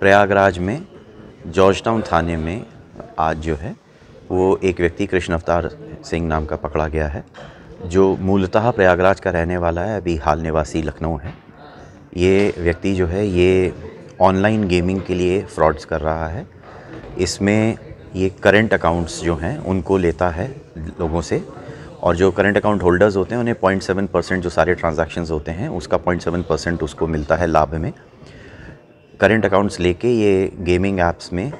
प्रयागराज में George town थाने में आज जो है वो एक व्यक्ति कृष्ण अवतार सिंह नाम का पकड़ा गया है जो मूलतः प्रयागराज का रहने वाला है अभी हाल निवासी लखनऊ है ये व्यक्ति जो है ये ऑनलाइन गेमिंग के लिए फ्रॉड्स कर रहा है इसमें ये करंट अकाउंट्स जो हैं उनको लेता है लोगों से और जो करंट अकाउंट होल्डर्स होते हैं उन्हें पॉइंट परसेंट जो सारे ट्रांजेक्शन होते हैं उसका पॉइंट परसेंट उसको मिलता है लाभ में करंट अकाउंट्स लेके ये गेमिंग ऐप्स में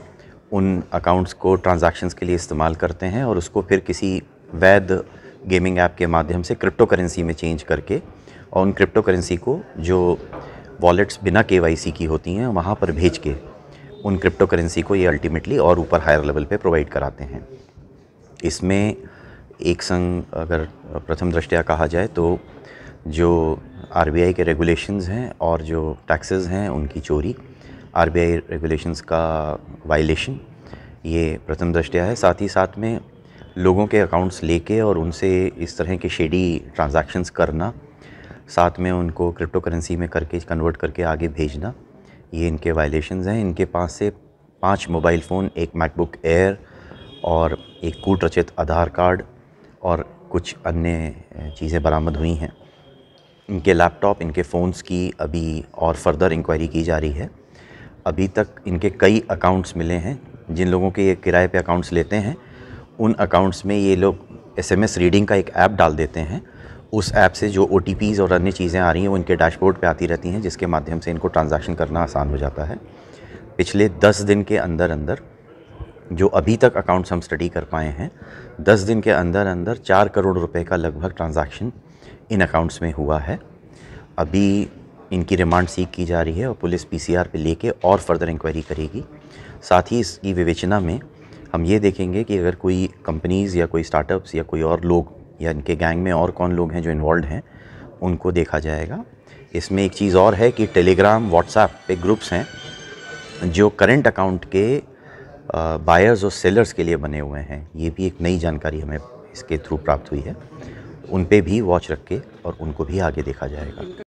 उन अकाउंट्स को ट्रांजैक्शंस के लिए इस्तेमाल करते हैं और उसको फिर किसी वैध गेमिंग ऐप के माध्यम से क्रिप्टो करेंसी में चेंज करके और उन क्रिप्टो करेंसी को जो वॉलेट्स बिना के की होती हैं वहाँ पर भेज के उन क्रिप्टो करेंसी को ये अल्टीमेटली और ऊपर हायर लेवल पे प्रोवाइड कराते हैं इसमें एक संग अगर प्रथम दृष्टया कहा जाए तो जो आर के रेगुलेशंस हैं और जो टैक्सेस हैं उनकी चोरी आर रेगुलेशंस का वायलेशन ये प्रथम दृष्टया है साथ ही साथ में लोगों के अकाउंट्स लेके और उनसे इस तरह के शेडी ट्रांजैक्शंस करना साथ में उनको क्रिप्टो करेंसी में करके कन्वर्ट करके आगे भेजना ये इनके वायलेशंस हैं इनके पास से पांच मोबाइल फ़ोन एक मैकबुक एयर और एक कूट रचित आधार कार्ड और कुछ अन्य चीज़ें बरामद हुई हैं इनके लैपटॉप इनके फ़ोन्स की अभी और फर्दर इंक्वायरी की जा रही है अभी तक इनके कई अकाउंट्स मिले हैं जिन लोगों के ये किराए पे अकाउंट्स लेते हैं उन अकाउंट्स में ये लोग एसएमएस रीडिंग का एक ऐप डाल देते हैं उस ऐप से जो ओ और अन्य चीज़ें आ रही हैं वो इनके डैशबोर्ड पर आती रहती हैं जिसके माध्यम से इनको ट्रांज़ैक्शन करना आसान हो जाता है पिछले दस दिन के अंदर अंदर जो अभी तक अकाउंट्स हम स्टडी कर पाए हैं दस दिन के अंदर अंदर चार करोड़ रुपए का लगभग ट्रांजैक्शन इन अकाउंट्स में हुआ है अभी इनकी रिमांड सीख की जा रही है और पुलिस पीसीआर पे लेके और फर्दर इंक्वायरी करेगी साथ ही इसकी विवेचना में हम ये देखेंगे कि अगर कोई कंपनीज़ या कोई स्टार्टअप्स या कोई और लोग या इनके गैंग में और कौन लोग हैं जो इन्वॉल्व हैं उनको देखा जाएगा इसमें एक चीज़ और है कि टेलीग्राम व्हाट्सएप पे ग्रुप्स हैं जो करंट अकाउंट के बायर्स और सेलर्स के लिए बने हुए हैं ये भी एक नई जानकारी हमें इसके थ्रू प्राप्त हुई है उन पर भी वॉच रख के और उनको भी आगे देखा जाएगा